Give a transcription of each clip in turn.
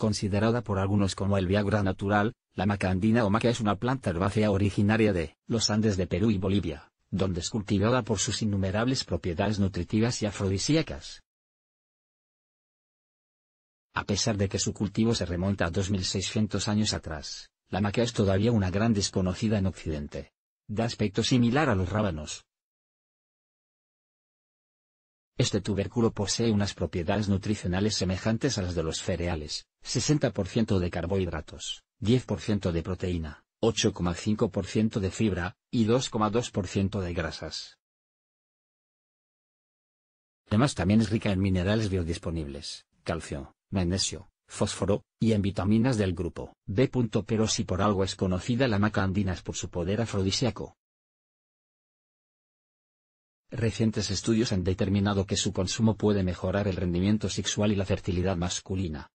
considerada por algunos como el Viagra natural, la maca andina o maca es una planta herbácea originaria de los Andes de Perú y Bolivia, donde es cultivada por sus innumerables propiedades nutritivas y afrodisíacas. A pesar de que su cultivo se remonta a 2600 años atrás, la maca es todavía una gran desconocida en Occidente. Da aspecto similar a los rábanos, este tubérculo posee unas propiedades nutricionales semejantes a las de los cereales, 60% de carbohidratos, 10% de proteína, 8,5% de fibra, y 2,2% de grasas. Además también es rica en minerales biodisponibles, calcio, magnesio, fósforo, y en vitaminas del grupo B. Pero si por algo es conocida la maca andina es por su poder afrodisíaco, Recientes estudios han determinado que su consumo puede mejorar el rendimiento sexual y la fertilidad masculina.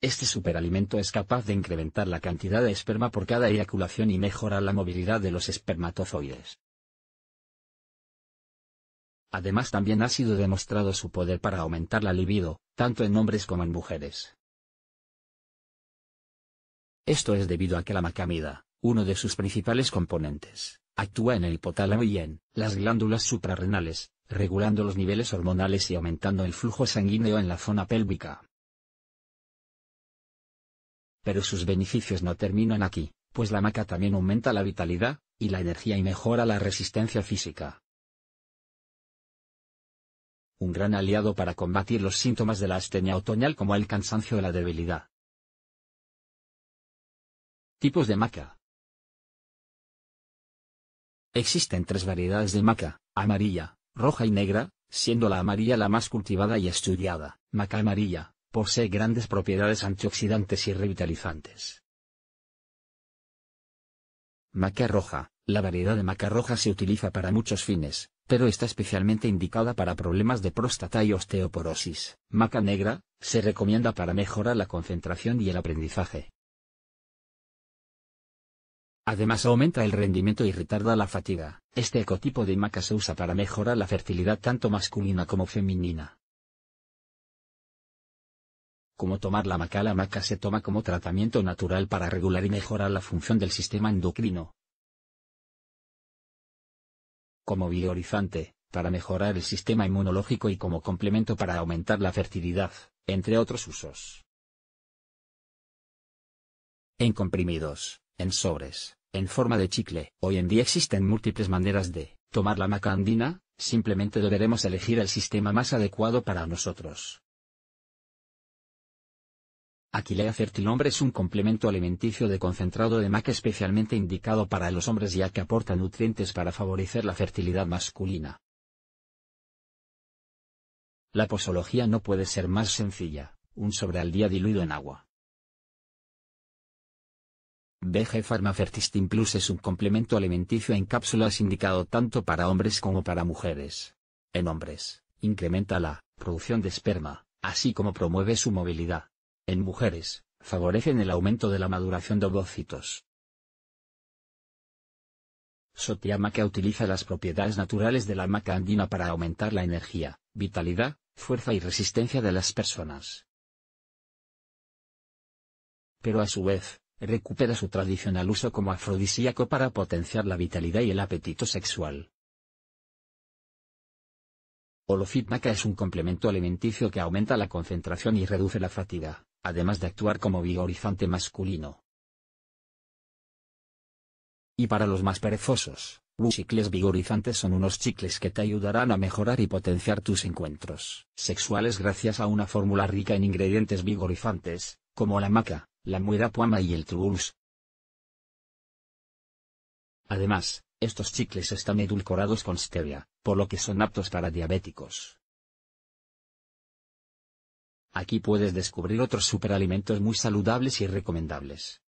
Este superalimento es capaz de incrementar la cantidad de esperma por cada eyaculación y mejorar la movilidad de los espermatozoides. Además también ha sido demostrado su poder para aumentar la libido, tanto en hombres como en mujeres. Esto es debido a que la macamida, uno de sus principales componentes, Actúa en el hipotálamo y en las glándulas suprarrenales, regulando los niveles hormonales y aumentando el flujo sanguíneo en la zona pélvica. Pero sus beneficios no terminan aquí, pues la maca también aumenta la vitalidad, y la energía y mejora la resistencia física. Un gran aliado para combatir los síntomas de la astenia otoñal como el cansancio o la debilidad. Tipos de maca. Existen tres variedades de maca, amarilla, roja y negra, siendo la amarilla la más cultivada y estudiada. Maca amarilla, posee grandes propiedades antioxidantes y revitalizantes. Maca roja, la variedad de maca roja se utiliza para muchos fines, pero está especialmente indicada para problemas de próstata y osteoporosis. Maca negra, se recomienda para mejorar la concentración y el aprendizaje. Además aumenta el rendimiento y retarda la fatiga. Este ecotipo de maca se usa para mejorar la fertilidad tanto masculina como femenina. Como tomar la maca? La maca se toma como tratamiento natural para regular y mejorar la función del sistema endocrino. Como biorizante, para mejorar el sistema inmunológico y como complemento para aumentar la fertilidad, entre otros usos. En comprimidos, en sobres en forma de chicle. Hoy en día existen múltiples maneras de tomar la maca andina, simplemente deberemos elegir el sistema más adecuado para nosotros. Aquilea Hombre es un complemento alimenticio de concentrado de maca especialmente indicado para los hombres ya que aporta nutrientes para favorecer la fertilidad masculina. La posología no puede ser más sencilla, un sobre al día diluido en agua. BG Pharmafertistin Plus es un complemento alimenticio en cápsulas indicado tanto para hombres como para mujeres. En hombres, incrementa la producción de esperma, así como promueve su movilidad. En mujeres, favorecen el aumento de la maduración de ovocitos. Sotiamaca utiliza las propiedades naturales de la maca andina para aumentar la energía, vitalidad, fuerza y resistencia de las personas. Pero a su vez, recupera su tradicional uso como afrodisíaco para potenciar la vitalidad y el apetito sexual. Holofitmaca maca es un complemento alimenticio que aumenta la concentración y reduce la fatiga, además de actuar como vigorizante masculino. Y para los más perezosos, los chicles vigorizantes son unos chicles que te ayudarán a mejorar y potenciar tus encuentros sexuales gracias a una fórmula rica en ingredientes vigorizantes, como la maca, la muera Puama y el truls. Además, estos chicles están edulcorados con stevia, por lo que son aptos para diabéticos. Aquí puedes descubrir otros superalimentos muy saludables y recomendables.